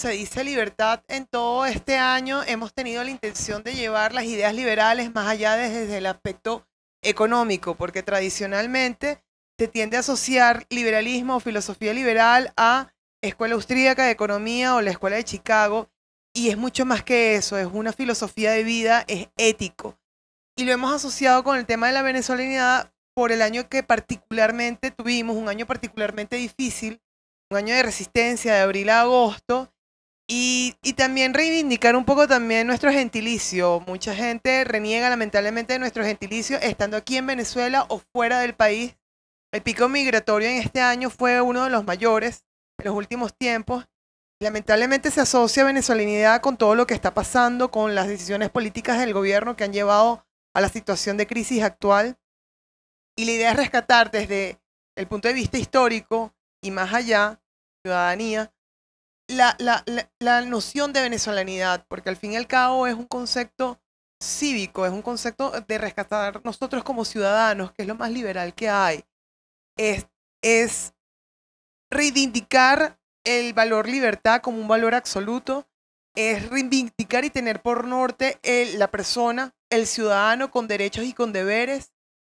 se dice libertad, en todo este año hemos tenido la intención de llevar las ideas liberales más allá desde el aspecto económico, porque tradicionalmente se tiende a asociar liberalismo o filosofía liberal a Escuela Austríaca de Economía o la Escuela de Chicago, y es mucho más que eso, es una filosofía de vida, es ético. Y lo hemos asociado con el tema de la venezolanidad por el año que particularmente tuvimos, un año particularmente difícil, un año de resistencia de abril a agosto, y, también reivindicar un poco también nuestro gentilicio. Mucha gente reniega lamentablemente de nuestro gentilicio estando aquí en Venezuela o fuera del país. El pico migratorio en este año fue uno de los mayores en los últimos tiempos. Lamentablemente se asocia venezolanidad con todo lo que está pasando, con las decisiones políticas del gobierno que han llevado a la situación de crisis actual. Y la idea es rescatar desde el punto de vista histórico y más allá, ciudadanía, la, noción de venezolanidad, porque al fin y al cabo es un concepto cívico, es un concepto de rescatar nosotros como ciudadanos, que es lo más liberal que hay. Es, reivindicar el valor libertad como un valor absoluto, es reivindicar y tener por norte la persona, el ciudadano con derechos y con deberes,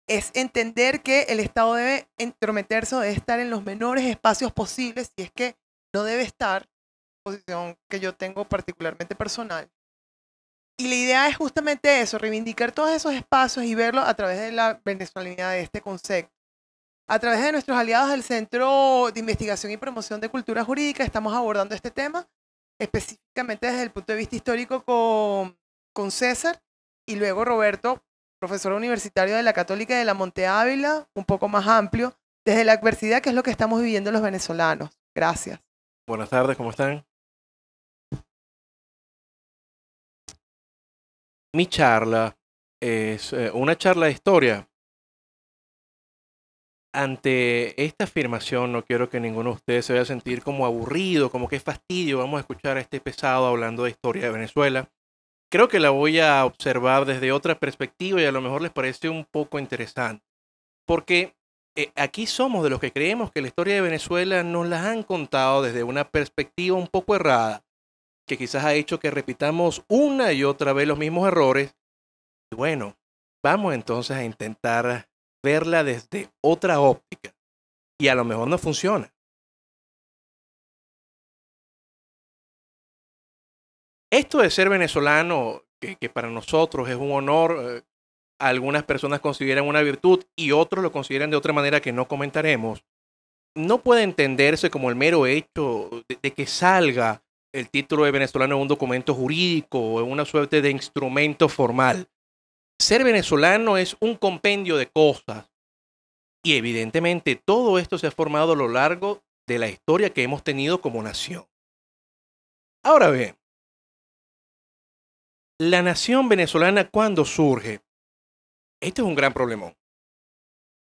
es entender que el Estado debe entrometerse o debe estar en los menores espacios posibles si es que no debe estar, posición que yo tengo particularmente personal. Y la idea es justamente eso, reivindicar todos esos espacios y verlo a través de la venezolanidad, de este concepto. A través de nuestros aliados del Centro de Investigación y Promoción de Cultura Jurídica estamos abordando este tema, específicamente desde el punto de vista histórico con, con César y luego Roberto, profesor universitario de la Católica de la Monte Ávila, un poco más amplio, desde la adversidad que es lo que estamos viviendo los venezolanos. Gracias. Buenas tardes, ¿cómo están? mi charla es eh, una charla de historia. Ante esta afirmación no quiero que ninguno de ustedes se vaya a sentir como aburrido, como que es fastidio, vamos a escuchar a este pesado hablando de historia de Venezuela. Creo que la voy a observar desde otra perspectiva y a lo mejor les parece un poco interesante. Porque eh, aquí somos de los que creemos que la historia de Venezuela nos la han contado desde una perspectiva un poco errada que quizás ha hecho que repitamos una y otra vez los mismos errores. bueno, vamos entonces a intentar verla desde otra óptica. Y a lo mejor no funciona. Esto de ser venezolano, que, para nosotros es un honor, eh, algunas personas consideran una virtud y otros lo consideran de otra manera que no comentaremos, no puede entenderse como el mero hecho de que salga el título de venezolano es un documento jurídico, es una suerte de instrumento formal. Ser venezolano es un compendio de cosas. Y evidentemente todo esto se ha formado a lo largo de la historia que hemos tenido como nación. Ahora bien, la nación venezolana cuando surge, este es un gran problemón.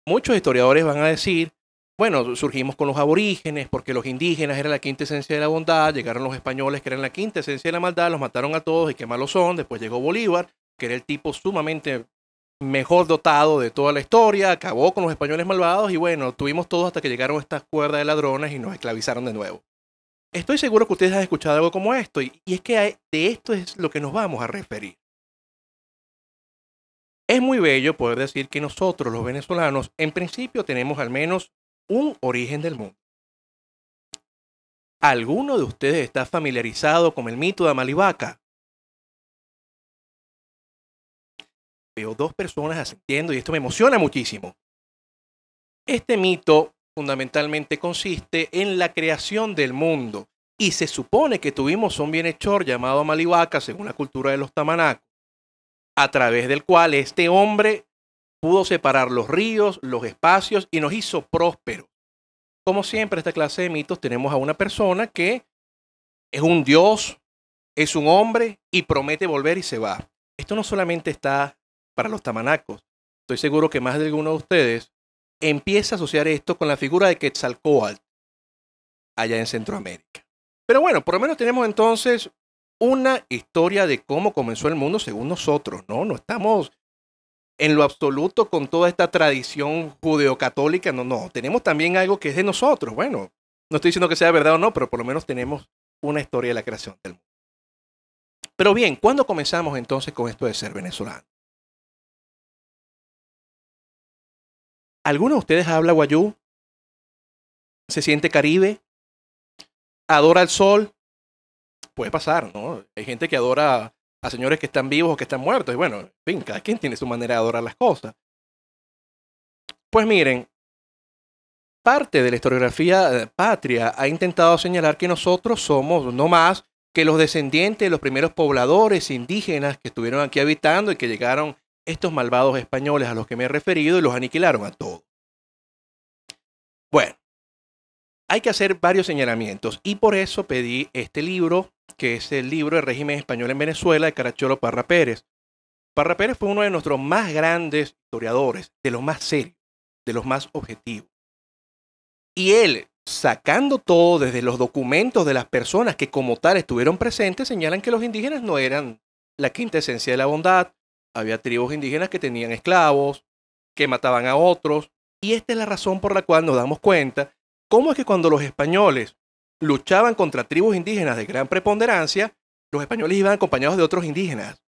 Muchos historiadores van a decir bueno, surgimos con los aborígenes, porque los indígenas eran la quinta esencia de la bondad, llegaron los españoles que eran la quinta esencia de la maldad, los mataron a todos y qué malos son, después llegó Bolívar, que era el tipo sumamente mejor dotado de toda la historia, acabó con los españoles malvados y bueno, tuvimos todos hasta que llegaron estas cuerdas de ladrones y nos esclavizaron de nuevo. Estoy seguro que ustedes han escuchado algo como esto y, es que de esto es lo que nos vamos a referir. Es muy bello poder decir que nosotros los venezolanos en principio tenemos al menos un origen del mundo. ¿Alguno de ustedes está familiarizado con el mito de Amalivaca? Veo dos personas asintiendo y esto me emociona muchísimo. Este mito fundamentalmente consiste en la creación del mundo y se supone que tuvimos un bienhechor llamado Amalivaca, según la cultura de los tamanacos, a través del cual este hombre pudo separar los ríos, los espacios y nos hizo próspero. Como siempre, esta clase de mitos tenemos a una persona que es un dios, es un hombre y promete volver y se va. Esto no solamente está para los tamanacos. Estoy seguro que más de alguno de ustedes empieza a asociar esto con la figura de Quetzalcoatl allá en Centroamérica. Pero bueno, por lo menos tenemos entonces una historia de cómo comenzó el mundo según nosotros, ¿no? No estamos en lo absoluto con toda esta tradición judeocatólica. No, no, tenemos también algo que es de nosotros. Bueno, no estoy diciendo que sea verdad o no, pero por lo menos tenemos una historia de la creación del mundo. Pero bien, ¿cuándo comenzamos entonces con esto de ser venezolano? ¿Alguno de ustedes habla guayú? ¿Se siente caribe? ¿Adora el sol? Puede pasar, ¿no? Hay gente que adora a señores que están vivos o que están muertos. Y bueno, fin, cada quien tiene su manera de adorar las cosas. Pues miren, parte de la historiografía patria ha intentado señalar que nosotros somos no más que los descendientes de los primeros pobladores indígenas que estuvieron aquí habitando y que llegaron estos malvados españoles a los que me he referido y los aniquilaron a todos. Bueno, hay que hacer varios señalamientos y por eso pedí este libro que es el libro El régimen español en Venezuela de Caracholo Parra Pérez. Parra Pérez fue uno de nuestros más grandes historiadores, de los más serios, de los más objetivos. Y él, sacando todo desde los documentos de las personas que como tal estuvieron presentes, señalan que los indígenas no eran la quinta esencia de la bondad. Había tribus indígenas que tenían esclavos, que mataban a otros. Y esta es la razón por la cual nos damos cuenta cómo es que cuando los españoles luchaban contra tribus indígenas de gran preponderancia, los españoles iban acompañados de otros indígenas,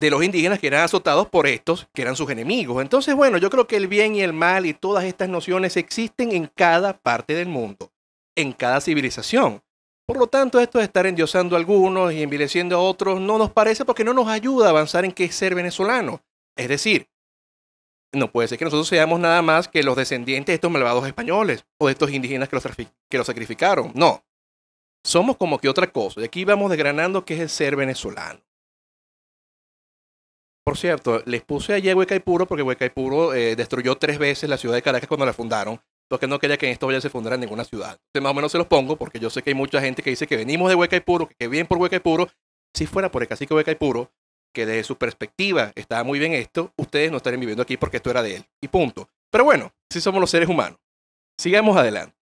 de los indígenas que eran azotados por estos, que eran sus enemigos. Entonces, bueno, yo creo que el bien y el mal y todas estas nociones existen en cada parte del mundo, en cada civilización. Por lo tanto, esto de estar endiosando a algunos y envileciendo a otros no nos parece porque no nos ayuda a avanzar en qué ser venezolano. Es decir, no puede ser que nosotros seamos nada más que los descendientes de estos malvados españoles o de estos indígenas que los, que los sacrificaron. No. Somos como que otra cosa. Y aquí vamos desgranando qué es el ser venezolano. Por cierto, les puse ayer Huecaipuro porque Huecaipuro eh, destruyó tres veces la ciudad de Caracas cuando la fundaron. Porque no quería que en esto ya se fundara ninguna ciudad. más o menos se los pongo porque yo sé que hay mucha gente que dice que venimos de Huecaipuro, que bien por Huecaipuro. Si fuera por el cacique Huecaipuro, que desde su perspectiva estaba muy bien esto, ustedes no estarían viviendo aquí porque esto era de él. Y punto. Pero bueno, si somos los seres humanos. Sigamos adelante.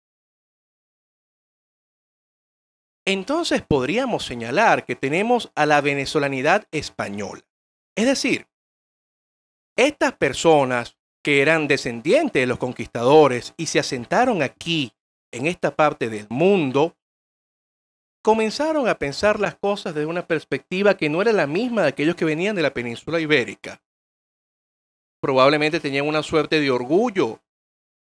Entonces podríamos señalar que tenemos a la venezolanidad española. Es decir, estas personas que eran descendientes de los conquistadores y se asentaron aquí, en esta parte del mundo, comenzaron a pensar las cosas desde una perspectiva que no era la misma de aquellos que venían de la península ibérica. Probablemente tenían una suerte de orgullo.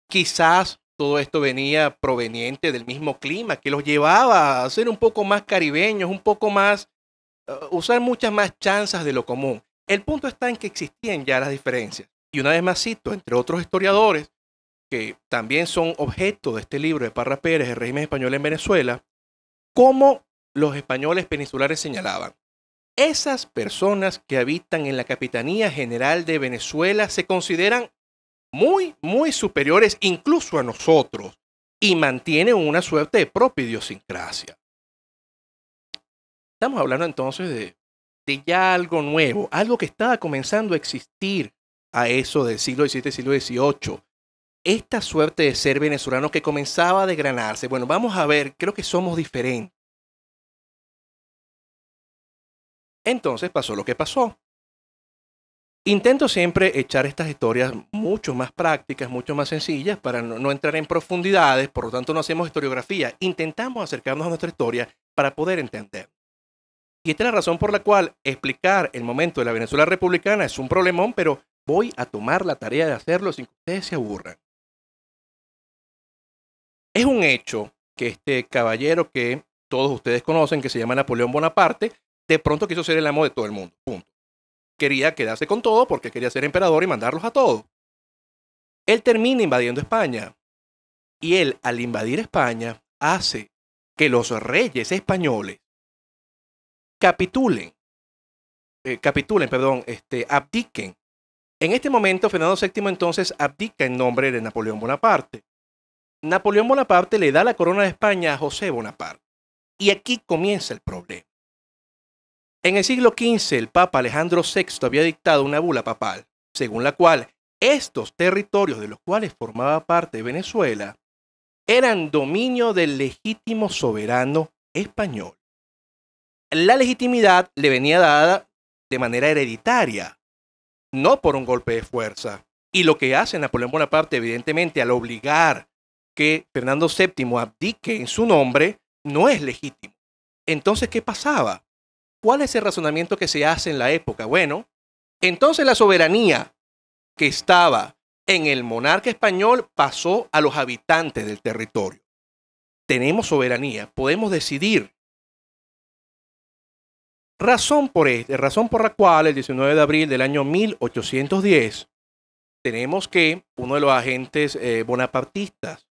Quizás todo esto venía proveniente del mismo clima que los llevaba a ser un poco más caribeños, un poco más, eh, usar muchas más chanzas de lo común. El punto está en que existían ya las diferencias. Y una vez más cito, entre otros historiadores, que también son objeto de este libro de Parra Pérez, El régimen español en Venezuela, como los españoles peninsulares señalaban. Esas personas que habitan en la Capitanía General de Venezuela se consideran muy, muy superiores incluso a nosotros y mantienen una suerte de propia idiosincrasia. Estamos hablando entonces de, ya algo nuevo, algo que estaba comenzando a existir a eso del siglo XVII, siglo XVIII, esta suerte de ser venezolano que comenzaba a desgranarse. Bueno, vamos a ver, creo que somos diferentes. Entonces pasó lo que pasó. Intento siempre echar estas historias mucho más prácticas, mucho más sencillas, para no, entrar en profundidades, por lo tanto no hacemos historiografía, intentamos acercarnos a nuestra historia para poder entender. Y esta es la razón por la cual explicar el momento de la Venezuela republicana es un problemón, pero voy a tomar la tarea de hacerlo sin que ustedes se aburran. Es un hecho que este caballero que todos ustedes conocen, que se llama Napoleón Bonaparte, de pronto quiso ser el amo de todo el mundo. Punto. Quería quedarse con todo porque quería ser emperador y mandarlos a todos. Él termina invadiendo España. Y él, al invadir España, hace que los reyes españoles capitulen, eh, capitulen, perdón, este, abdiquen. En este momento, Fernando VII entonces abdica en nombre de Napoleón Bonaparte. Napoleón Bonaparte le da la corona de España a José Bonaparte. Y aquí comienza el problema. En el siglo XV, el Papa Alejandro VI había dictado una bula papal, según la cual estos territorios de los cuales formaba parte Venezuela eran dominio del legítimo soberano español. La legitimidad le venía dada de manera hereditaria, no por un golpe de fuerza. Y lo que hace Napoleón Bonaparte, evidentemente, al obligar que Fernando VII abdique en su nombre no es legítimo. Entonces, ¿qué pasaba? ¿Cuál es el razonamiento que se hace en la época? Bueno, entonces la soberanía que estaba en el monarca español pasó a los habitantes del territorio. Tenemos soberanía, podemos decidir. Razón por, este, razón por la cual el 19 de abril del año 1810 tenemos que uno de los agentes eh, bonapartistas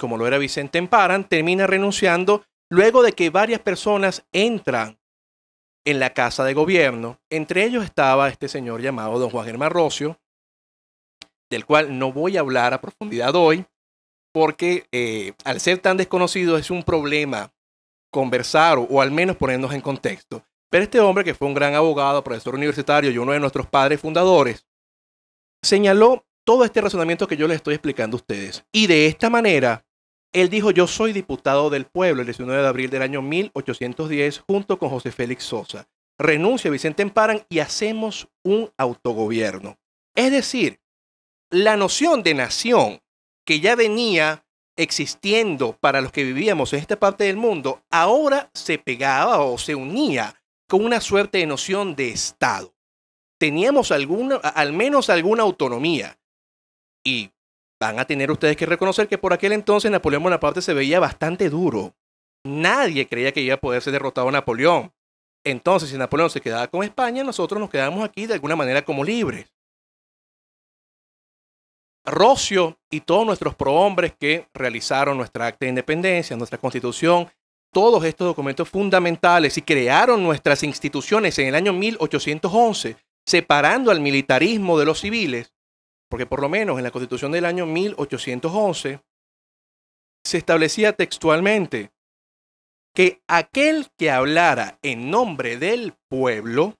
como lo era Vicente Emparan, termina renunciando luego de que varias personas entran en la Casa de Gobierno. Entre ellos estaba este señor llamado don Juan Germán Rocio, del cual no voy a hablar a profundidad hoy, porque eh, al ser tan desconocido es un problema conversar o, o, al menos ponernos en contexto. Pero este hombre, que fue un gran abogado, profesor universitario y uno de nuestros padres fundadores, señaló todo este razonamiento que yo les estoy explicando a ustedes. Y de esta manera, él dijo, yo soy diputado del pueblo el 19 de abril del año 1810 junto con José Félix Sosa. Renuncia Vicente Emparan y hacemos un autogobierno. Es decir, la noción de nación que ya venía existiendo para los que vivíamos en esta parte del mundo, ahora se pegaba o se unía con una suerte de noción de Estado. Teníamos alguna, al menos alguna autonomía. Y Van a tener ustedes que reconocer que por aquel entonces Napoleón Bonaparte se veía bastante duro. Nadie creía que iba a poderse ser derrotado a Napoleón. Entonces, si Napoleón se quedaba con España, nosotros nos quedamos aquí de alguna manera como libres. Rocio y todos nuestros prohombres que realizaron nuestra acta de independencia, nuestra constitución, todos estos documentos fundamentales y crearon nuestras instituciones en el año 1811, separando al militarismo de los civiles, porque por lo menos en la constitución del año 1811 se establecía textualmente que aquel que hablara en nombre del pueblo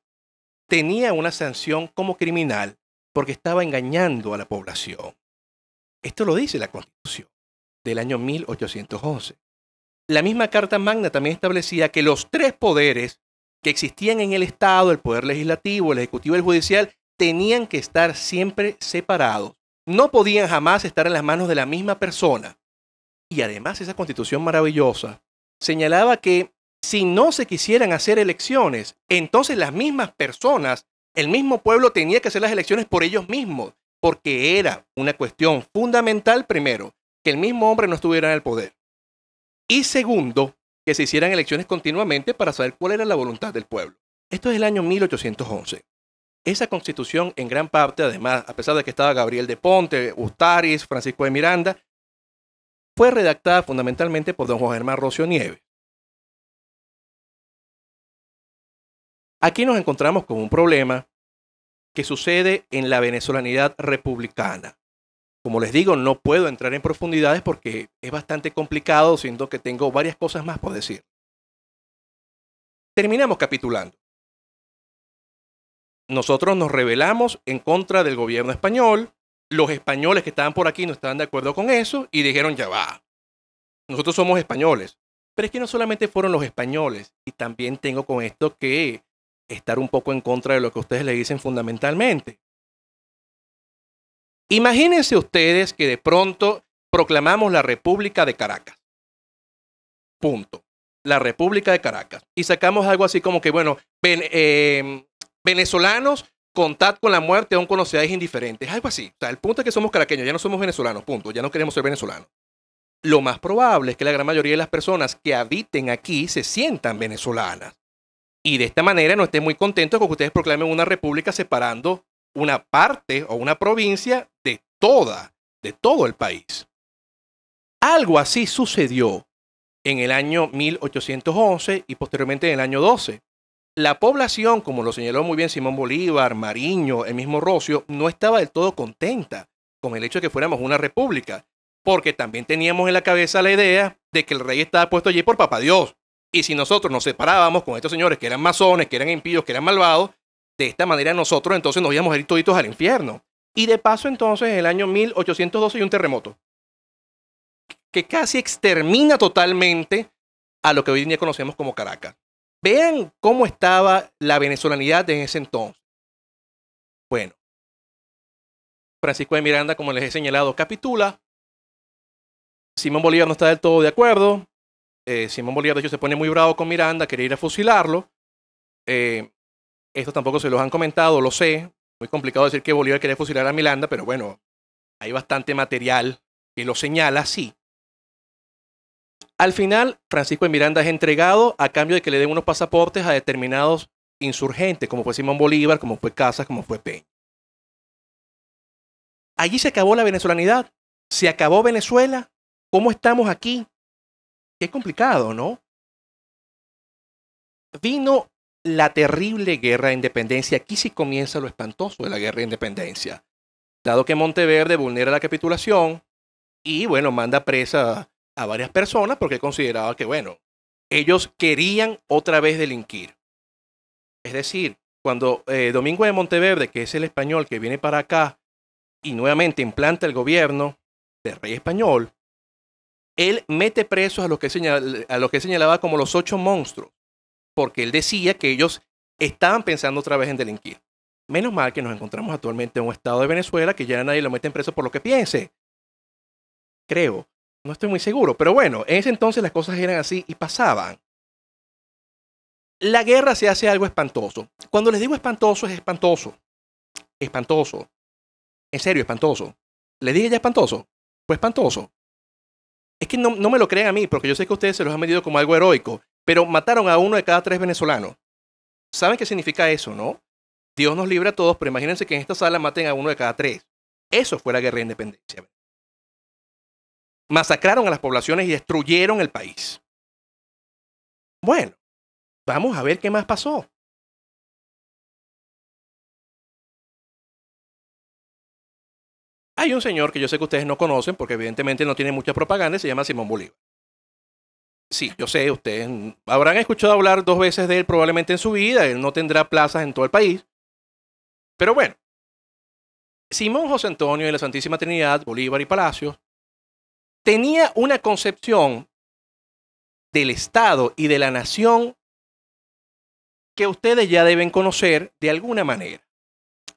tenía una sanción como criminal porque estaba engañando a la población. Esto lo dice la Constitución del año 1811. La misma Carta Magna también establecía que los tres poderes que existían en el Estado, el poder legislativo, el ejecutivo y el judicial, tenían que estar siempre separados. No podían jamás estar en las manos de la misma persona. Y además esa constitución maravillosa señalaba que si no se quisieran hacer elecciones, entonces las mismas personas, el mismo pueblo tenía que hacer las elecciones por ellos mismos, porque era una cuestión fundamental, primero, que el mismo hombre no estuviera en el poder. Y segundo, que se hicieran elecciones continuamente para saber cuál era la voluntad del pueblo. Esto es el año 1811. Esa constitución, en gran parte, además, a pesar de que estaba Gabriel de Ponte, Ustaris, Francisco de Miranda, fue redactada fundamentalmente por don Juan Germán Rocio Nieves. Aquí nos encontramos con un problema que sucede en la venezolanidad republicana. Como les digo, no puedo entrar en profundidades porque es bastante complicado, siendo que tengo varias cosas más por decir. Terminamos capitulando nosotros nos rebelamos en contra del gobierno español, los españoles que estaban por aquí no estaban de acuerdo con eso y dijeron, ya va, nosotros somos españoles. Pero es que no solamente fueron los españoles, y también tengo con esto que estar un poco en contra de lo que ustedes le dicen fundamentalmente. Imagínense ustedes que de pronto proclamamos la República de Caracas. Punto. La República de Caracas. Y sacamos algo así como que, bueno, ven, eh, venezolanos, contad con la muerte aún cuando indiferentes. Algo así. O sea, el punto es que somos caraqueños, ya no somos venezolanos, punto. Ya no queremos ser venezolanos. Lo más probable es que la gran mayoría de las personas que habiten aquí se sientan venezolanas. Y de esta manera no estén muy contentos con que ustedes proclamen una república separando una parte o una provincia de toda, de todo el país. Algo así sucedió en el año 1811 y posteriormente en el año 12 la población, como lo señaló muy bien Simón Bolívar, Mariño, el mismo Rocio, no estaba del todo contenta con el hecho de que fuéramos una república, porque también teníamos en la cabeza la idea de que el rey estaba puesto allí por papá Dios. Y si nosotros nos separábamos con estos señores que eran masones, que eran impíos, que eran malvados, de esta manera nosotros entonces nos íbamos a ir toditos al infierno. Y de paso entonces en el año 1812 hay un terremoto que casi extermina totalmente a lo que hoy día conocemos como Caracas. Vean cómo estaba la venezolanidad en ese entonces. Bueno, Francisco de Miranda, como les he señalado, capitula. Simón Bolívar no está del todo de acuerdo. Eh, Simón Bolívar, de hecho, se pone muy bravo con Miranda, quiere ir a fusilarlo. Eh, esto tampoco se los han comentado, lo sé. Muy complicado decir que Bolívar quiere fusilar a Miranda, pero bueno, hay bastante material que lo señala así. Al final, Francisco de Miranda es entregado a cambio de que le den unos pasaportes a determinados insurgentes, como fue Simón Bolívar, como fue Casas, como fue Peña. Allí se acabó la venezolanidad. Se acabó Venezuela. ¿Cómo estamos aquí? Qué complicado, ¿no? Vino la terrible guerra de independencia. Aquí sí comienza lo espantoso de la guerra de independencia. Dado que Monteverde vulnera la capitulación y, bueno, manda presa a varias personas porque consideraba que, bueno, ellos querían otra vez delinquir. Es decir, cuando eh, Domingo de Monteverde, que es el español que viene para acá y nuevamente implanta el gobierno del rey español, él mete presos a los que, a los que señalaba como los ocho monstruos, porque él decía que ellos estaban pensando otra vez en delinquir. Menos mal que nos encontramos actualmente en un estado de Venezuela que ya nadie lo mete en preso por lo que piense. Creo. No estoy muy seguro, pero bueno, en ese entonces las cosas eran así y pasaban. La guerra se hace algo espantoso. Cuando les digo espantoso, es espantoso. Espantoso. En serio, espantoso. ¿Les dije ya espantoso? Pues espantoso. Es que no, me lo crean a mí, porque yo sé que ustedes se los han vendido como algo heroico, pero mataron a uno de cada tres venezolanos. ¿Saben qué significa eso, no? Dios nos libre a todos, pero imagínense que en esta sala maten a uno de cada tres. Eso fue la guerra de independencia masacraron a las poblaciones y destruyeron el país. Bueno, vamos a ver qué más pasó. Hay un señor que yo sé que ustedes no conocen porque evidentemente no tiene mucha propaganda se llama Simón Bolívar. Sí, yo sé, ustedes habrán escuchado hablar dos veces de él probablemente en su vida, él no tendrá plazas en todo el país. Pero bueno, Simón José Antonio de la Santísima Trinidad, Bolívar y Palacios tenía una concepción del Estado y de la nación que ustedes ya deben conocer de alguna manera.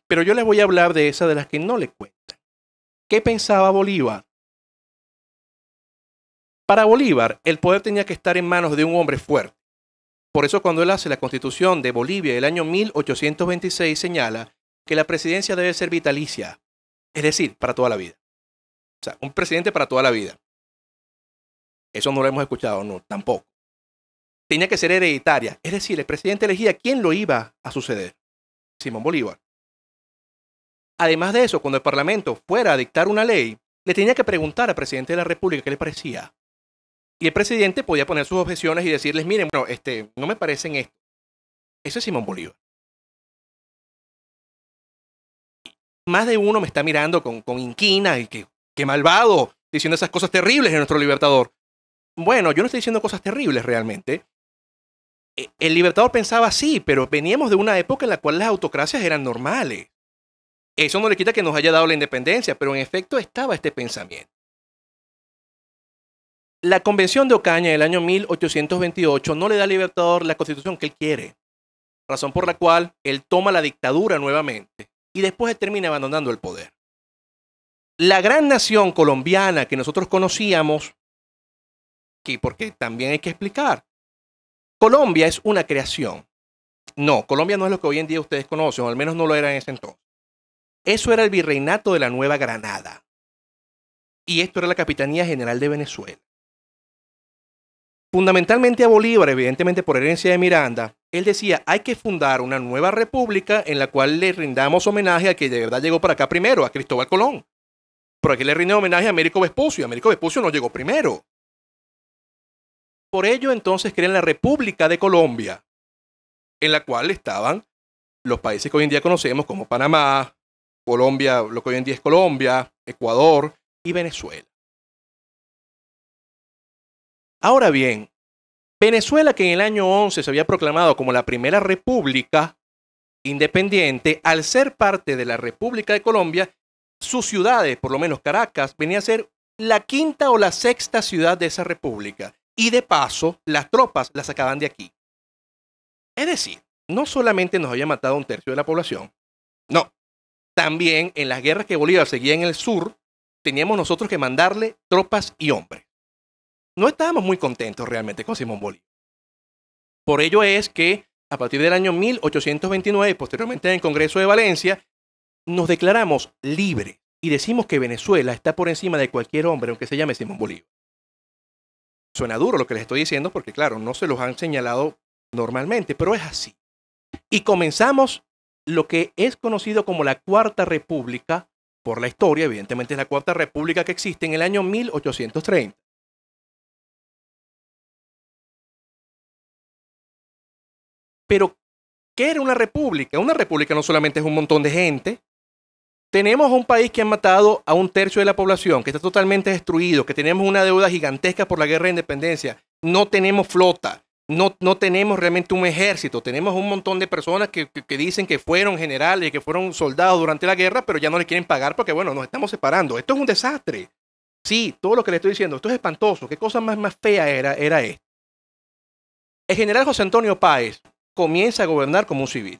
Pero yo les voy a hablar de esa de las que no les cuentan. ¿Qué pensaba Bolívar? Para Bolívar, el poder tenía que estar en manos de un hombre fuerte. Por eso cuando él hace la constitución de Bolivia del año 1826 señala que la presidencia debe ser vitalicia, es decir, para toda la vida. O sea, un presidente para toda la vida. Eso no lo hemos escuchado, no, tampoco. Tenía que ser hereditaria. Es decir, el presidente elegía quién lo iba a suceder. Simón Bolívar. Además de eso, cuando el Parlamento fuera a dictar una ley, le tenía que preguntar al presidente de la República qué le parecía. Y el presidente podía poner sus objeciones y decirles, miren, bueno, este, no me parecen esto. Ese es Simón Bolívar. Más de uno me está mirando con, con inquina y que, qué malvado, diciendo esas cosas terribles de nuestro libertador. Bueno, yo no estoy diciendo cosas terribles realmente. E, el libertador pensaba así, pero veníamos de una época en la cual las autocracias eran normales. Eso no le quita que nos haya dado la independencia, pero en efecto estaba este pensamiento. La Convención de Ocaña del año 1828 no le da al Libertador la constitución que él quiere, razón por la cual él toma la dictadura nuevamente y después termina abandonando el poder la gran nación colombiana que nosotros conocíamos, que porque también hay que explicar, Colombia es una creación. No, Colombia no es lo que hoy en día ustedes conocen, o al menos no lo era en ese entonces. Eso era el virreinato de la Nueva Granada. Y esto era la Capitanía General de Venezuela. Fundamentalmente a Bolívar, evidentemente por herencia de Miranda, él decía, hay que fundar una nueva república en la cual le rindamos homenaje a que de verdad llegó para acá primero, a Cristóbal Colón por aquí le rinde homenaje a Américo Vespucio. Américo Vespucio no llegó primero. Por ello, entonces crean la República de Colombia, en la cual estaban los países que hoy en día conocemos como Panamá, Colombia, lo que hoy en día es Colombia, Ecuador y Venezuela. Ahora bien, Venezuela, que en el año 11 se había proclamado como la primera república independiente, al ser parte de la República de Colombia, sus ciudades, por lo menos Caracas, venía a ser la quinta o la sexta ciudad de esa república. Y de paso, las tropas las sacaban de aquí. Es decir, no solamente nos había matado un tercio de la población, no, también en las guerras que Bolívar seguía en el sur, teníamos nosotros que mandarle tropas y hombres. No estábamos muy contentos realmente con Simón Bolívar. Por ello es que a partir del año 1829 posteriormente en el Congreso de Valencia, nos declaramos libres y decimos que Venezuela está por encima de cualquier hombre, aunque se llame Simón Bolívar. Suena duro lo que les estoy diciendo porque, claro, no se los han señalado normalmente, pero es así. Y comenzamos lo que es conocido como la Cuarta República, por la historia, evidentemente es la Cuarta República que existe en el año 1830. Pero, ¿qué era una república? Una república no solamente es un montón de gente, tenemos un país que ha matado a un tercio de la población, que está totalmente destruido, que tenemos una deuda gigantesca por la guerra de independencia. No tenemos flota, no, no tenemos realmente un ejército. Tenemos un montón de personas que, dicen que fueron generales, que fueron soldados durante la guerra, pero ya no le quieren pagar porque, bueno, nos estamos separando. Esto es un desastre. Sí, todo lo que le estoy diciendo, esto es espantoso. ¿Qué cosa más, más fea era, era esto? El general José Antonio Páez comienza a gobernar como un civil.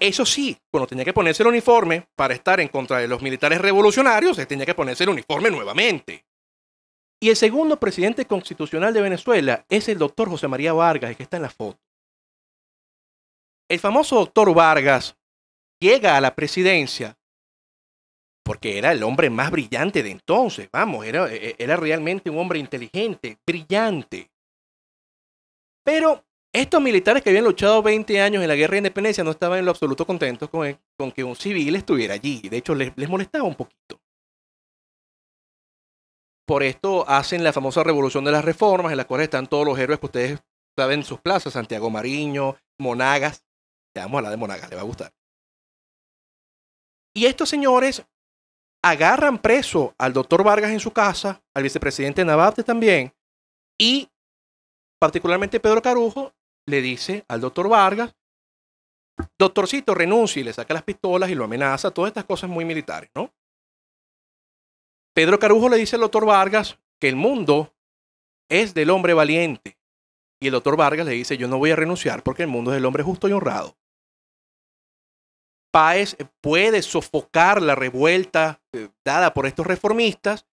Eso sí, cuando tenía que ponerse el uniforme para estar en contra de los militares revolucionarios, tenía que ponerse el uniforme nuevamente. Y el segundo presidente constitucional de Venezuela es el doctor José María Vargas, el que está en la foto. El famoso doctor Vargas llega a la presidencia porque era el hombre más brillante de entonces, vamos, era, e, e, era realmente un hombre inteligente, brillante. Pero estos militares que habían luchado 20 años en la guerra de independencia no estaban en lo absoluto contentos con, que un civil estuviera allí. De hecho, les, molestaba un poquito. Por esto hacen la famosa revolución de las reformas, en la cual están todos los héroes que ustedes saben en sus plazas: Santiago Mariño, Monagas. Ya vamos a hablar de Monagas, le va a gustar. Y estos señores agarran preso al doctor Vargas en su casa, al vicepresidente Navarte también, y particularmente Pedro Carujo, le dice al doctor Vargas, doctorcito, renuncia y le saca las pistolas y lo amenaza, todas estas cosas muy militares, ¿no? Pedro Carujo le dice al doctor Vargas que el mundo es del hombre valiente. Y el doctor Vargas le dice, yo no voy a renunciar porque el mundo es del hombre justo y honrado. Páez puede sofocar la revuelta eh, dada por estos reformistas,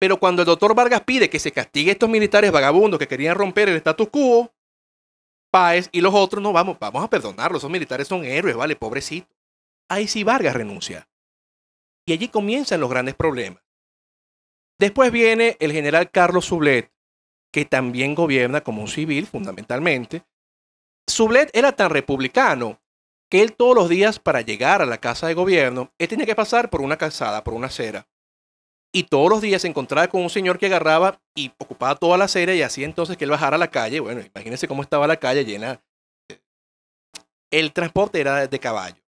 pero cuando el doctor Vargas pide que se castigue a estos militares vagabundos que querían romper el status quo, y los otros, no vamos, vamos a perdonarlos, esos militares son héroes, vale, pobrecito. Ahí sí Vargas renuncia. Y allí comienzan los grandes problemas. Después viene el general Carlos Sublet, que también gobierna como un civil fundamentalmente. Sublet era tan republicano que él todos los días para llegar a la casa de gobierno, él tenía que pasar por una calzada, por una acera y todos los días se encontraba con un señor que agarraba y ocupaba toda la acera y hacía entonces que él bajara a la calle. Bueno, imagínese cómo estaba la calle llena. El transporte era de caballo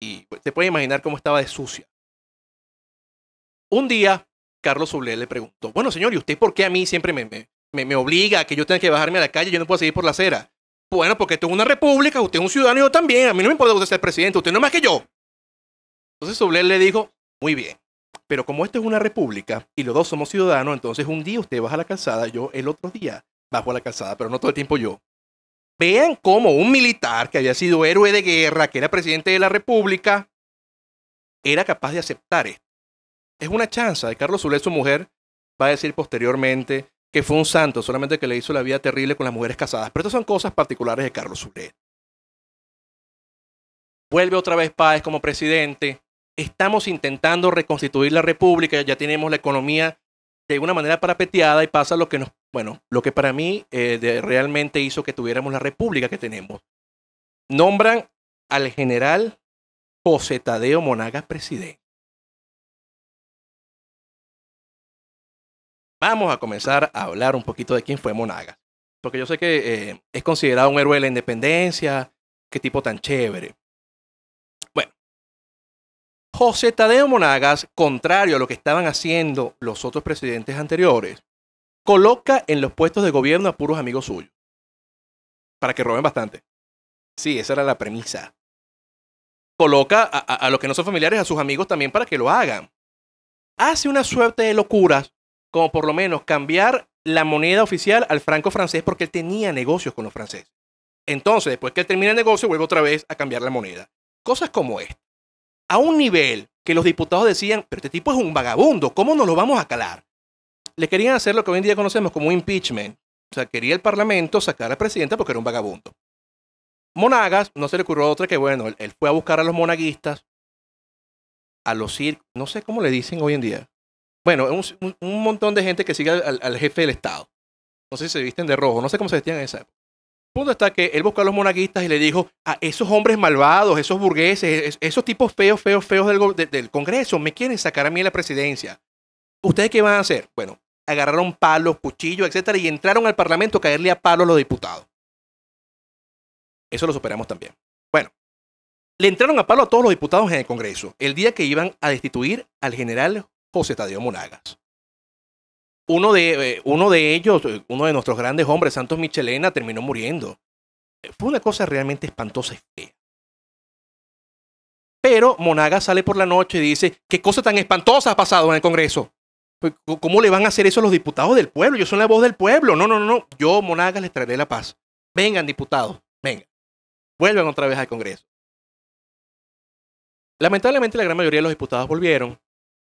y pues, se puede imaginar cómo estaba de sucia. Un día, Carlos Sublé le preguntó, bueno señor, ¿y usted por qué a mí siempre me, me, obliga a que yo tenga que bajarme a la calle? Yo no puedo seguir por la acera. Bueno, porque esto es una república, usted es un ciudadano y yo también. A mí no me importa usted ser presidente, usted no es más que yo. Entonces Sublé le dijo, muy bien, pero como esto es una república y los dos somos ciudadanos, entonces un día usted baja la calzada, yo el otro día bajo la calzada, pero no todo el tiempo yo. Vean cómo un militar que había sido héroe de guerra, que era presidente de la república, era capaz de aceptar esto. Es una chanza de Carlos Zulet, su mujer, va a decir posteriormente que fue un santo, solamente que le hizo la vida terrible con las mujeres casadas. Pero estas son cosas particulares de Carlos Zulé. Vuelve otra vez Páez como presidente estamos intentando reconstituir la república, ya tenemos la economía de una manera parapeteada y pasa lo que nos, bueno, lo que para mí eh, realmente hizo que tuviéramos la república que tenemos. Nombran al general José Tadeo Monagas presidente. Vamos a comenzar a hablar un poquito de quién fue Monagas, porque yo sé que eh, es considerado un héroe de la independencia, qué tipo tan chévere. José Tadeo Monagas, contrario a lo que estaban haciendo los otros presidentes anteriores, coloca en los puestos de gobierno a puros amigos suyos. Para que roben bastante. Sí, esa era la premisa. Coloca a, a, los que no son familiares, a sus amigos también para que lo hagan. Hace una suerte de locuras, como por lo menos cambiar la moneda oficial al franco francés porque él tenía negocios con los franceses. Entonces, después que él termina el negocio, vuelve otra vez a cambiar la moneda. Cosas como esta a un nivel que los diputados decían, pero este tipo es un vagabundo, ¿cómo nos lo vamos a calar? Le querían hacer lo que hoy en día conocemos como un impeachment. O sea, quería el Parlamento sacar al presidente porque era un vagabundo. Monagas, no se le ocurrió otra que, bueno, él, fue a buscar a los monaguistas, a los circos, no sé cómo le dicen hoy en día. Bueno, un, montón de gente que sigue al, jefe del Estado. No sé si se visten de rojo, no sé cómo se vestían en esa época punto está que él buscó a los monaguistas y le dijo a esos hombres malvados, esos burgueses, esos tipos feos, feos, feos del, Congreso, me quieren sacar a mí de la presidencia. ¿Ustedes qué van a hacer? Bueno, agarraron palos, cuchillos, etcétera, y entraron al Parlamento a caerle a palo a los diputados. Eso lo superamos también. Bueno, le entraron a palo a todos los diputados en el Congreso el día que iban a destituir al general José Tadeo Monagas. Eh, uno de, ellos, eh, uno de nuestros grandes hombres, Santos Michelena, terminó muriendo. Eh, fue una cosa realmente espantosa y fea. Pero Monaga sale por la noche y dice, ¿qué cosa tan espantosa ha pasado en el Congreso? Pues, ¿Cómo le van a hacer eso a los diputados del pueblo? Yo soy la voz del pueblo. No, no, no. Yo, Monaga, les traeré la paz. Vengan, diputados, vengan. Vuelvan otra vez al Congreso. Lamentablemente la gran mayoría de los diputados volvieron,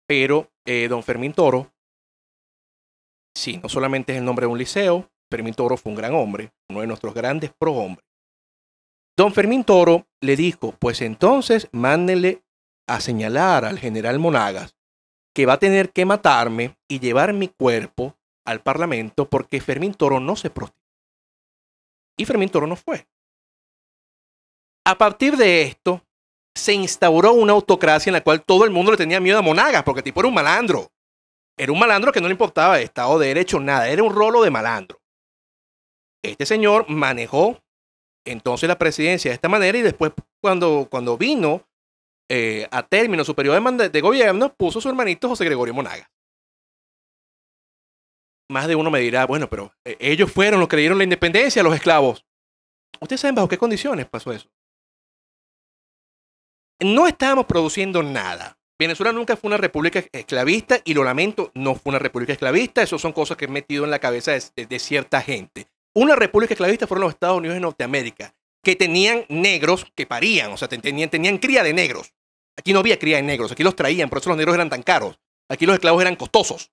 pero don Fermín Toro, Sí, no solamente es el nombre de un liceo, Fermín Toro fue un gran hombre, uno de nuestros grandes prohombres. Don Fermín Toro le dijo, pues entonces mándele a señalar al general Monagas que va a tener que matarme y llevar mi cuerpo al Parlamento porque Fermín Toro no se protege. Y Fermín Toro no fue. A partir de esto, se instauró una autocracia en la cual todo el mundo le tenía miedo a Monagas porque el tipo era un malandro. Era un malandro que no le importaba Estado de Derecho, nada. Era un rolo de malandro. Este señor manejó entonces la presidencia de esta manera y después cuando, cuando vino eh, a término superior de, gobierno, puso su hermanito José Gregorio Monaga. Más de uno me dirá, bueno, pero eh, ellos fueron los que dieron la independencia a los esclavos. ¿Ustedes saben bajo qué condiciones pasó eso? No estábamos produciendo nada. Venezuela nunca fue una república esclavista y lo lamento, no fue una república esclavista. Esas son cosas que he metido en la cabeza de, cierta gente. Una república esclavista fueron los Estados Unidos de Norteamérica, que tenían negros que parían, o sea, tenían, tenían cría de negros. Aquí no había cría de negros, aquí los traían, por eso los negros eran tan caros. Aquí los esclavos eran costosos.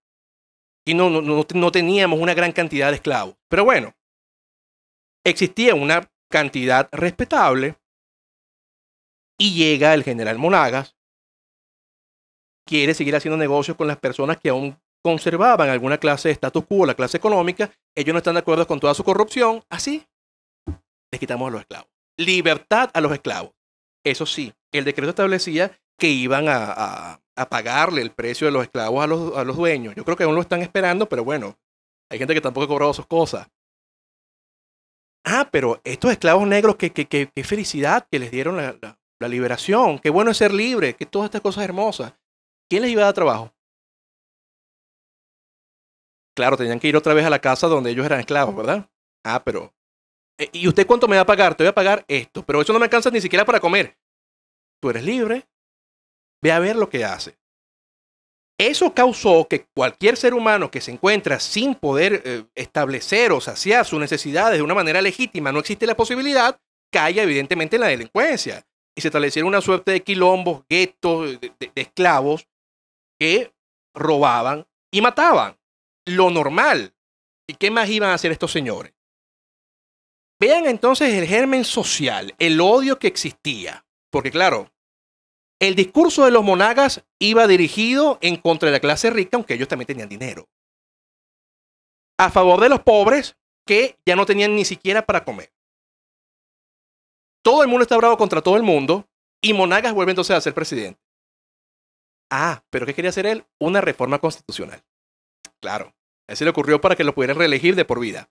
Y no, no teníamos una gran cantidad de esclavos. Pero bueno, existía una cantidad respetable y llega el general Monagas quiere seguir haciendo negocios con las personas que aún conservaban alguna clase de status quo, la clase económica, ellos no están de acuerdo con toda su corrupción, así les quitamos a los esclavos. Libertad a los esclavos. Eso sí, el decreto establecía que iban a, pagarle el precio de los esclavos a los, a los, dueños. Yo creo que aún lo están esperando, pero bueno, hay gente que tampoco ha cobrado sus cosas. Ah, pero estos esclavos negros, qué, qué, qué felicidad que les dieron la, la liberación, qué bueno es ser libre, que todas estas cosas hermosas. ¿Quién les iba a dar trabajo? Claro, tenían que ir otra vez a la casa donde ellos eran esclavos, ¿verdad? Ah, pero... Eh, ¿Y usted cuánto me va a pagar? Te voy a pagar esto, pero eso no me alcanza ni siquiera para comer. Tú eres libre. Ve a ver lo que hace. Eso causó que cualquier ser humano que se encuentra sin poder eh, establecer o saciar sus necesidades de una manera legítima, no existe la posibilidad, caiga evidentemente en la delincuencia. Y se establecieron una suerte de quilombos, guetos, de esclavos, que robaban y mataban. Lo normal. ¿Y qué más iban a hacer estos señores? Vean entonces el germen social, el odio que existía. Porque claro, el discurso de los monagas iba dirigido en contra de la clase rica, aunque ellos también tenían dinero. A favor de los pobres, que ya no tenían ni siquiera para comer. Todo el mundo está bravo contra todo el mundo y Monagas vuelve entonces a ser presidente. Ah, pero ¿qué quería hacer él? Una reforma constitucional. Claro, Así le ocurrió para que lo pudieran reelegir de por vida.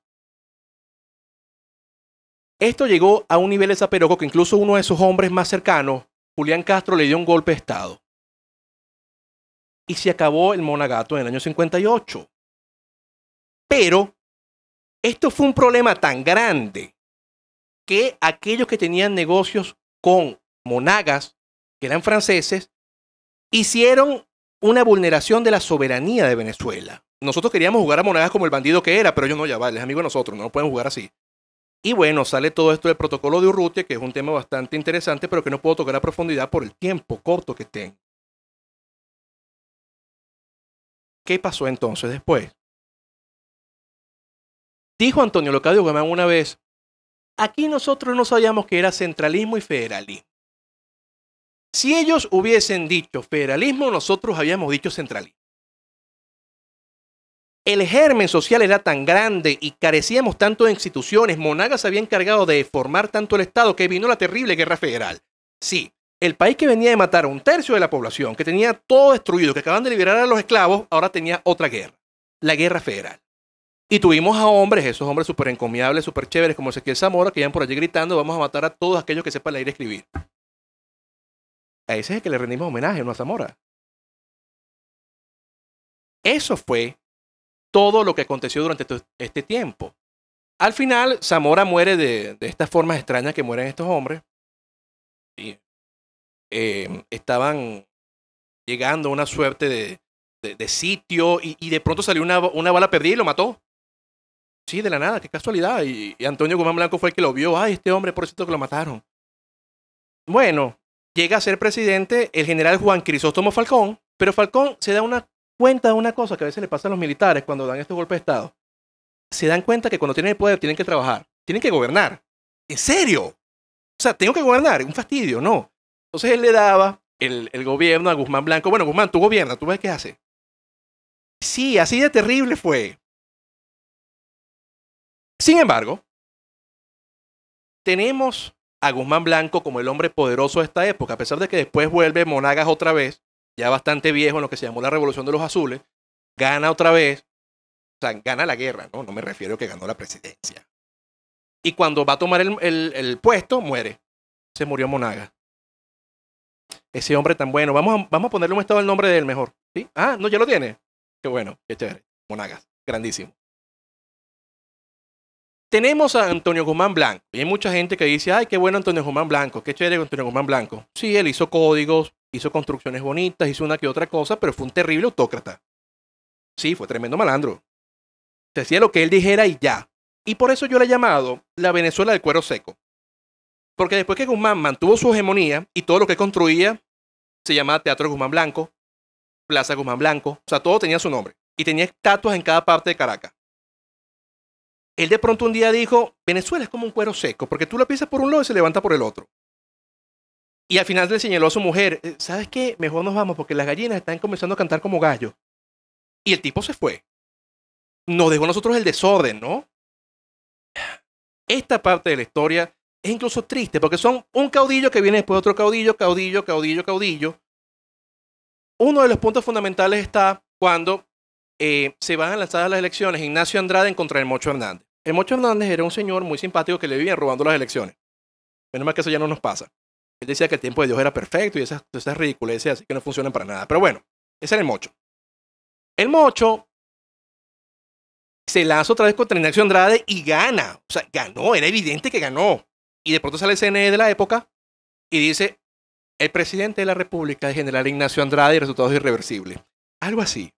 Esto llegó a un nivel zaperoco que incluso uno de sus hombres más cercanos, Julián Castro, le dio un golpe de Estado. Y se acabó el monagato en el año 58. Pero esto fue un problema tan grande que aquellos que tenían negocios con monagas, que eran franceses, hicieron una vulneración de la soberanía de Venezuela. Nosotros queríamos jugar a monedas como el bandido que era, pero ellos no, ya vale, es amigo de nosotros, no lo pueden jugar así. Y bueno, sale todo esto del protocolo de Urrutia, que es un tema bastante interesante, pero que no puedo tocar a profundidad por el tiempo corto que tengo. ¿Qué pasó entonces después? Dijo Antonio Locadio Guamán una vez, aquí nosotros no sabíamos que era centralismo y federalismo. Si ellos hubiesen dicho federalismo, nosotros habíamos dicho centralismo. El germen social era tan grande y carecíamos tanto de instituciones. Monagas se había encargado de formar tanto el Estado que vino la terrible guerra federal. Sí, el país que venía de matar a un tercio de la población, que tenía todo destruido, que acaban de liberar a los esclavos, ahora tenía otra guerra, la guerra federal. Y tuvimos a hombres, esos hombres súper encomiables, súper chéveres, como Ezequiel Zamora, que iban por allí gritando, vamos a matar a todos aquellos que sepan leer y escribir. A ese es el que le rendimos homenaje, no a Zamora. Eso fue todo lo que aconteció durante este tiempo. Al final, Zamora muere de, de estas formas extrañas que mueren estos hombres. Em, estaban llegando a una suerte de, de, sitio y, de pronto salió una, una, bala perdida y lo mató. Sí, de la nada, qué casualidad. Y, Antonio Guzmán Blanco fue el que lo vio. Ay, este hombre, por cierto, que lo mataron. Bueno, llega a ser presidente el general Juan Crisóstomo Falcón, pero Falcón se da una cuenta de una cosa que a veces le pasa a los militares cuando dan estos golpes de Estado. Se dan cuenta que cuando tienen el poder tienen que trabajar, tienen que gobernar. ¿En serio? O sea, tengo que gobernar, un fastidio, no. Entonces él le daba el, gobierno a Guzmán Blanco. Bueno, Guzmán, tú gobiernas, tú ves qué hace. Sí, así de terrible fue. Sin embargo, tenemos a Guzmán Blanco como el hombre poderoso de esta época, a pesar de que después vuelve Monagas otra vez, ya bastante viejo en lo que se llamó la Revolución de los Azules, gana otra vez, o sea, gana la guerra, ¿no? No me refiero a que ganó la presidencia. Y cuando va a tomar el, puesto, muere. Se murió Monagas. Ese hombre tan bueno. Vamos a, vamos a ponerle un estado el nombre del mejor. ¿sí? Ah, no, ya lo tiene. Qué bueno, qué chévere. Monagas, grandísimo. Tenemos a Antonio Guzmán Blanco. Y hay mucha gente que dice, ay, qué bueno Antonio Guzmán Blanco, qué chévere Antonio Guzmán Blanco. Sí, él hizo códigos, hizo construcciones bonitas, hizo una que otra cosa, pero fue un terrible autócrata. Sí, fue tremendo malandro. Se hacía lo que él dijera y ya. Y por eso yo le he llamado la Venezuela del cuero seco. Porque después que Guzmán mantuvo su hegemonía y todo lo que construía se llamaba Teatro Guzmán Blanco, Plaza Guzmán Blanco, o sea, todo tenía su nombre. Y tenía estatuas en cada parte de Caracas él de pronto un día dijo, Venezuela es como un cuero seco, porque tú la pisas por un lado y se levanta por el otro. Y al final le señaló a su mujer, eh, ¿sabes qué? Mejor nos vamos porque las gallinas están comenzando a cantar como gallos. Y el tipo se fue. Nos dejó a nosotros el desorden, ¿no? Esta parte de la historia es incluso triste porque son un caudillo que viene después de otro caudillo, caudillo, caudillo, caudillo. Uno de los puntos fundamentales está cuando eh, se van a lanzar las elecciones Ignacio Andrade en contra el Mocho Hernández. El Mocho Hernández era un señor muy simpático que le vivía robando las elecciones. Menos mal que eso ya no nos pasa. Él decía que el tiempo de Dios era perfecto y esas, esas ridiculeces así que no funcionan para nada. Pero bueno, ese era el Mocho. El Mocho se lanza otra vez contra Ignacio Andrade y gana. O sea, ganó, era evidente que ganó. Y de pronto sale el CNE de la época y dice, el presidente de la República, el general Ignacio Andrade, y resultados irreversibles. Algo así.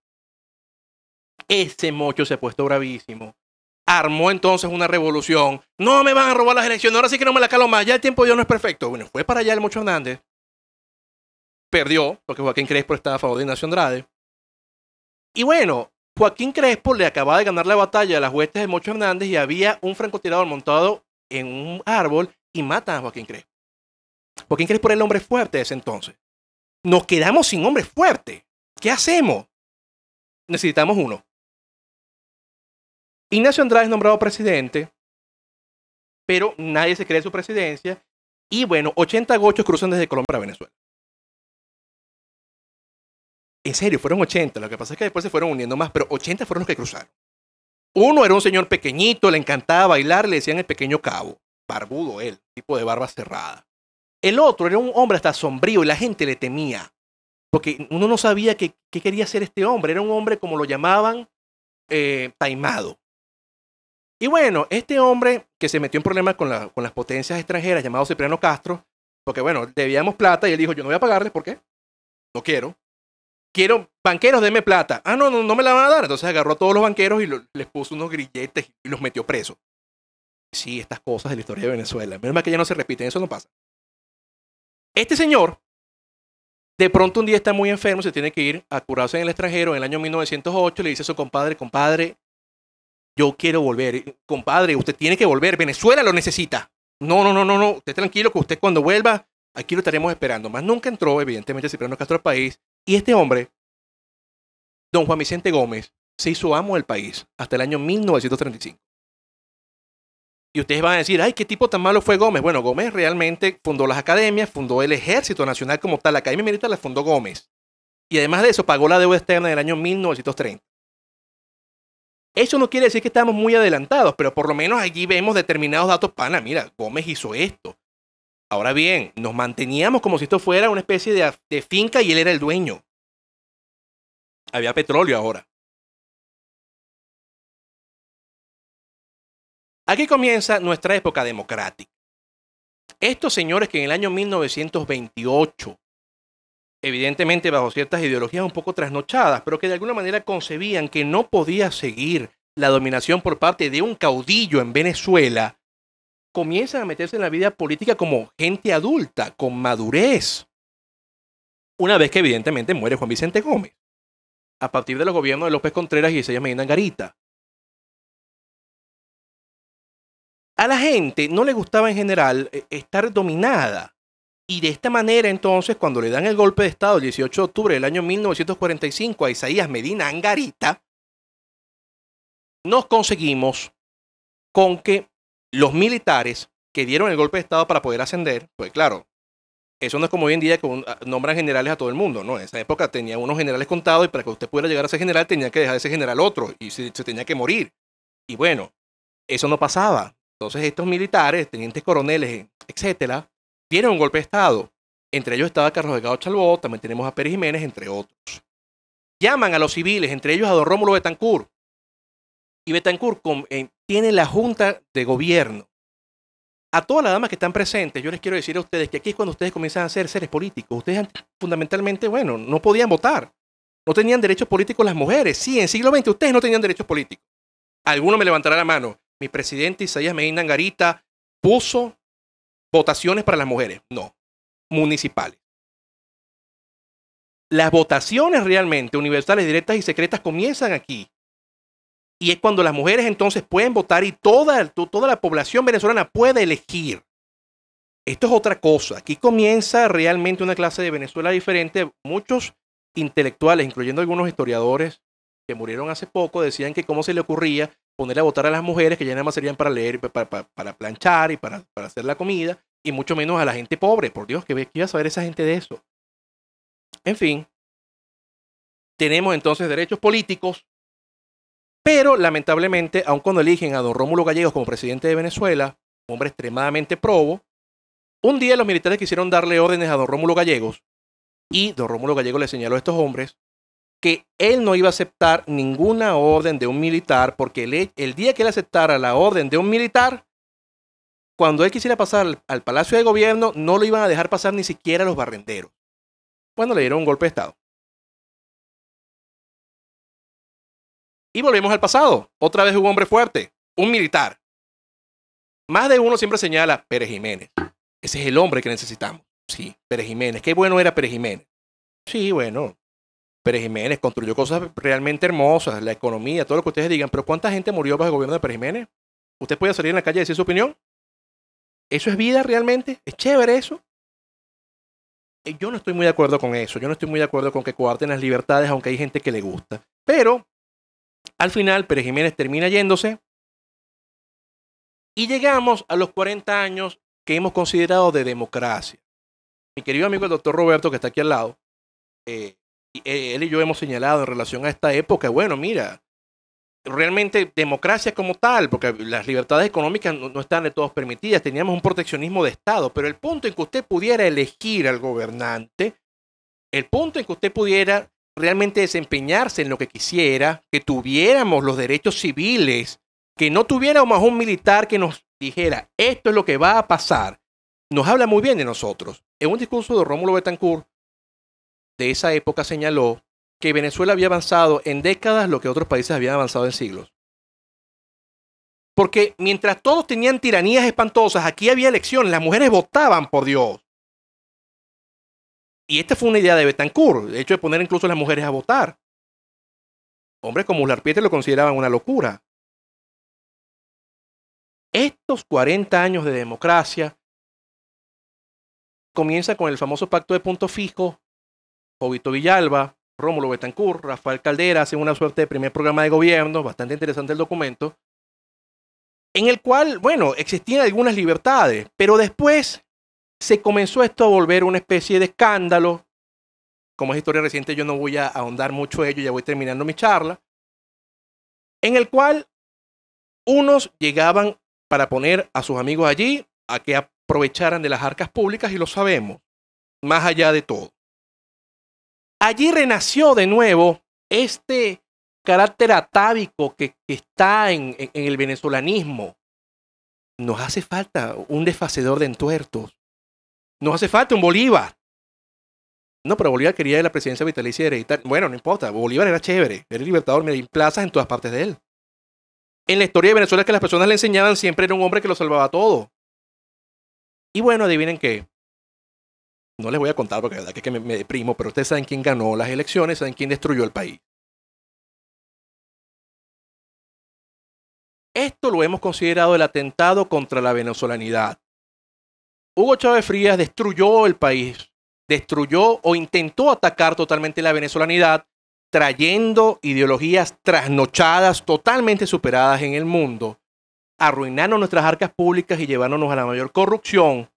Ese mocho se ha puesto bravísimo armó entonces una revolución. No me van a robar las elecciones, ahora sí que no me la calo más, ya el tiempo de Dios no es perfecto. Bueno, fue para allá el Mocho Hernández, perdió, porque Joaquín Crespo estaba a favor de Ignacio Andrade. Y bueno, Joaquín Crespo le acababa de ganar la batalla a las huestes de Mocho Hernández y había un francotirador montado en un árbol y matan a Joaquín Crespo. Joaquín Crespo era el hombre fuerte de ese entonces. Nos quedamos sin hombre fuerte. ¿Qué hacemos? Necesitamos uno. Ignacio Andrade es nombrado presidente, pero nadie se cree su presidencia. Y bueno, 80 gochos cruzan desde Colombia a Venezuela. En serio, fueron 80. Lo que pasa es que después se fueron uniendo más, pero 80 fueron los que cruzaron. Uno era un señor pequeñito, le encantaba bailar, le decían el pequeño cabo. Barbudo él, tipo de barba cerrada. El otro era un hombre hasta sombrío y la gente le temía. Porque uno no sabía qué quería hacer este hombre. Era un hombre, como lo llamaban, eh, taimado. Y bueno, este hombre que se metió en problemas con, la, las potencias extranjeras, llamado Cipriano Castro, porque bueno, debíamos plata y él dijo, yo no voy a pagarles, ¿por qué? No quiero. Quiero, banqueros, denme plata. Ah, no, no, no me la van a dar. Entonces agarró a todos los banqueros y les puso unos grilletes y los metió presos. Sí, estas cosas de la historia de Venezuela. Menos mal que ya no se repiten, eso no pasa. Este señor, de pronto un día está muy enfermo, se tiene que ir a curarse en el extranjero. En el año 1908 le dice a su compadre, compadre, yo quiero volver. Compadre, usted tiene que volver. Venezuela lo necesita. No, no, no, no, no. Usted tranquilo que usted cuando vuelva, aquí lo estaremos esperando. Más nunca entró, evidentemente, Cipriano Castro al país. Y este hombre, don Juan Vicente Gómez, se hizo amo del país hasta el año 1935. Y ustedes van a decir, ay, qué tipo tan malo fue Gómez. Bueno, Gómez realmente fundó las academias, fundó el Ejército Nacional como tal. La Academia Militar la fundó Gómez. Y además de eso, pagó la deuda externa del año 1930. Eso no quiere decir que estamos muy adelantados, pero por lo menos allí vemos determinados datos pana. Mira, Gómez hizo esto. Ahora bien, nos manteníamos como si esto fuera una especie de, finca y él era el dueño. Había petróleo ahora. Aquí comienza nuestra época democrática. Estos señores que en el año 1928 evidentemente bajo ciertas ideologías un poco trasnochadas, pero que de alguna manera concebían que no podía seguir la dominación por parte de un caudillo en Venezuela, comienzan a meterse en la vida política como gente adulta, con madurez. Una vez que evidentemente muere Juan Vicente Gómez, a partir de los gobiernos de López Contreras y se Medina Garita. A la gente no le gustaba en general eh, estar dominada y de esta manera, entonces, cuando le dan el golpe de Estado el 18 de octubre del año 1945 a Isaías Medina Angarita, nos conseguimos con que los militares que dieron el golpe de Estado para poder ascender, pues claro, eso no es como hoy en día que ah, nombran generales a todo el mundo, ¿no? En esa época tenía unos generales contados y para que usted pudiera llegar a ser general tenía que dejar de ser general otro y se, se tenía que morir. Y bueno, eso no pasaba. Entonces estos militares, tenientes coroneles, etcétera, tienen un golpe de Estado. Entre ellos estaba Carlos Delgado Chalbó, también tenemos a Pérez Jiménez, entre otros. Llaman a los civiles, entre ellos a don Rómulo Betancourt. Y Betancourt tiene la Junta de Gobierno. A todas las damas que están presentes, yo les quiero decir a ustedes que aquí es cuando ustedes comienzan a ser seres políticos. Ustedes fundamentalmente, bueno, no podían votar. No tenían derechos políticos las mujeres. Sí, en siglo XX ustedes no tenían derechos políticos. Alguno me levantará la mano. Mi presidente Isaías Medina Angarita puso votaciones para las mujeres, no, municipales. Las votaciones realmente universales, directas y secretas comienzan aquí. Y es cuando las mujeres entonces pueden votar y toda, toda la población venezolana puede elegir. Esto es otra cosa. Aquí comienza realmente una clase de Venezuela diferente. Muchos intelectuales, incluyendo algunos historiadores que murieron hace poco, decían que cómo se le ocurría ponerle a votar a las mujeres que ya nada más serían para leer, para, para, planchar y para, hacer la comida, y mucho menos a la gente pobre. Por Dios, que iba a saber esa gente de eso? En fin, tenemos entonces derechos políticos, pero lamentablemente, aun cuando eligen a don Rómulo Gallegos como presidente de Venezuela, un hombre extremadamente probo, un día los militares quisieron darle órdenes a don Rómulo Gallegos y don Rómulo Gallegos le señaló a estos hombres que él no iba a aceptar ninguna orden de un militar, porque el, el día que él aceptara la orden de un militar, cuando él quisiera pasar al, Palacio de Gobierno, no lo iban a dejar pasar ni siquiera los barrenderos. Bueno, le dieron un golpe de Estado. Y volvemos al pasado. Otra vez un hombre fuerte, un militar. Más de uno siempre señala Pérez Jiménez. Ese es el hombre que necesitamos. Sí, Pérez Jiménez. Qué bueno era Pérez Jiménez. Sí, bueno. Pérez Jiménez construyó cosas realmente hermosas, la economía, todo lo que ustedes digan, pero ¿cuánta gente murió bajo el gobierno de Pérez Jiménez? ¿Usted puede salir en la calle y decir su opinión? ¿Eso es vida realmente? ¿Es chévere eso? Eh, yo no estoy muy de acuerdo con eso. Yo no estoy muy de acuerdo con que coarten las libertades, aunque hay gente que le gusta. Pero al final, Pérez Jiménez termina yéndose. Y llegamos a los 40 años que hemos considerado de democracia. Mi querido amigo el doctor Roberto, que está aquí al lado, eh, eh, él y yo hemos señalado en relación a esta época, bueno, mira, realmente democracia como tal, porque las libertades económicas no, están de todos permitidas, teníamos un proteccionismo de Estado, pero el punto en que usted pudiera elegir al gobernante, el punto en que usted pudiera realmente desempeñarse en lo que quisiera, que tuviéramos los derechos civiles, que no tuviéramos un militar que nos dijera, esto es lo que va a pasar, nos habla muy bien de nosotros. En un discurso de Rómulo Betancourt, de esa época señaló que Venezuela había avanzado en décadas lo que otros países habían avanzado en siglos. Porque mientras todos tenían tiranías espantosas, aquí había elecciones, las mujeres votaban por Dios. Y esta fue una idea de Betancourt, el hecho de poner incluso a las mujeres a votar. Hombres como Larpiete lo consideraban una locura. Estos 40 años de democracia comienza con el famoso pacto de punto fijo Jovito Villalba, Rómulo Betancourt, Rafael Caldera hacen una suerte de primer programa de gobierno, bastante interesante el documento, en el cual, bueno, existían algunas libertades, pero después se comenzó esto a volver una especie de escándalo. Como es historia reciente, yo no voy a ahondar mucho ello, ya voy terminando mi charla, en el cual unos llegaban para poner a sus amigos allí a que aprovecharan de las arcas públicas y lo sabemos, más allá de todo. Allí renació de nuevo este carácter atávico que, está en, el venezolanismo. Nos hace falta un desfacedor de entuertos. Nos hace falta un Bolívar. No, pero Bolívar quería la presidencia vitalicia hereditaria. Bueno, no importa. Bolívar era chévere. Era el libertador. Me plazas en todas partes de él. En la historia de Venezuela que las personas le enseñaban siempre era un hombre que lo salvaba todo. Y bueno, adivinen qué no les voy a contar porque la verdad que, es que me, me, deprimo, pero ustedes saben quién ganó las elecciones, saben quién destruyó el país. Esto lo hemos considerado el atentado contra la venezolanidad. Hugo Chávez Frías destruyó el país, destruyó o intentó atacar totalmente la venezolanidad, trayendo ideologías trasnochadas, totalmente superadas en el mundo, arruinando nuestras arcas públicas y llevándonos a la mayor corrupción,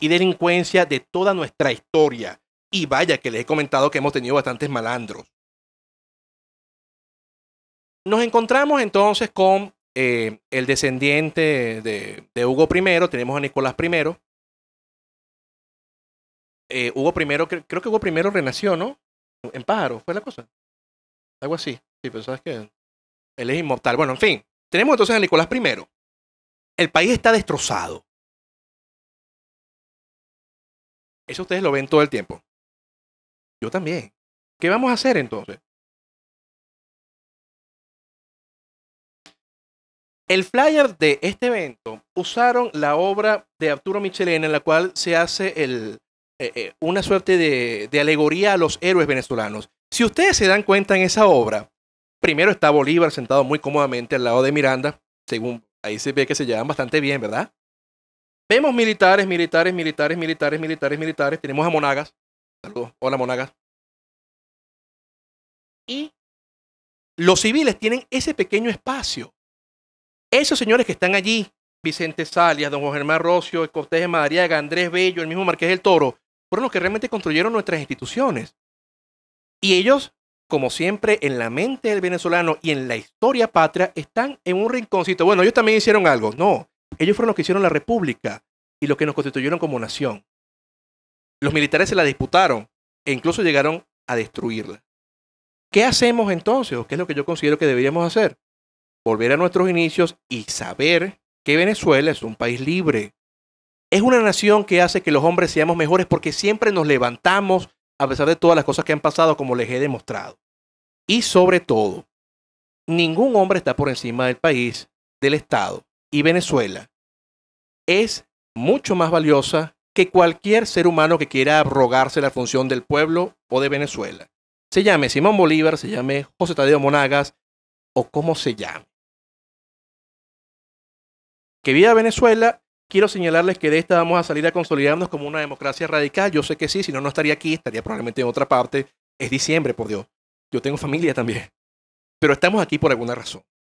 y delincuencia de toda nuestra historia. Y vaya que les he comentado que hemos tenido bastantes malandros. Nos encontramos entonces con eh, el descendiente de, Hugo I, tenemos a Nicolás I. Eh, Hugo I, creo, que Hugo I renació, ¿no? En pájaro, fue la cosa. Algo así. Sí, pero sabes que él es inmortal. Bueno, en fin, tenemos entonces a Nicolás I. El país está destrozado. Eso ustedes lo ven todo el tiempo. Yo también. ¿Qué vamos a hacer entonces? El flyer de este evento usaron la obra de Arturo Michelena en la cual se hace eh, eh, una suerte de, alegoría a los héroes venezolanos. Si ustedes se dan cuenta en esa obra, primero está Bolívar sentado muy cómodamente al lado de Miranda, según ahí se ve que se llevan bastante bien, ¿verdad? Vemos militares, militares, militares, militares, militares, militares. Tenemos a Monagas. Saludos. Hola, Monagas. Y los civiles tienen ese pequeño espacio. Esos señores que están allí, Vicente Salias, don Juan Germán Rocio, el Cortés de Madariaga, Andrés Bello, el mismo Marqués del Toro, fueron los que realmente construyeron nuestras instituciones. Y ellos, como siempre, en la mente del venezolano y en la historia patria, están en un rinconcito. Bueno, ellos también hicieron algo. No, ellos fueron los que hicieron la República y los que nos constituyeron como nación. Los militares se la disputaron e incluso llegaron a destruirla. ¿Qué hacemos entonces? ¿Qué es lo que yo considero que deberíamos hacer? Volver a nuestros inicios y saber que Venezuela es un país libre. Es una nación que hace que los hombres seamos mejores porque siempre nos levantamos a pesar de todas las cosas que han pasado, como les he demostrado. Y sobre todo, ningún hombre está por encima del país, del Estado, y Venezuela es mucho más valiosa que cualquier ser humano que quiera abrogarse la función del pueblo o de Venezuela. Se llame Simón Bolívar, se llame José Tadeo Monagas o como se llame. Que viva Venezuela. Quiero señalarles que de esta vamos a salir a consolidarnos como una democracia radical. Yo sé que sí, si no, no estaría aquí, estaría probablemente en otra parte. Es diciembre, por Dios. Yo tengo familia también. Pero estamos aquí por alguna razón.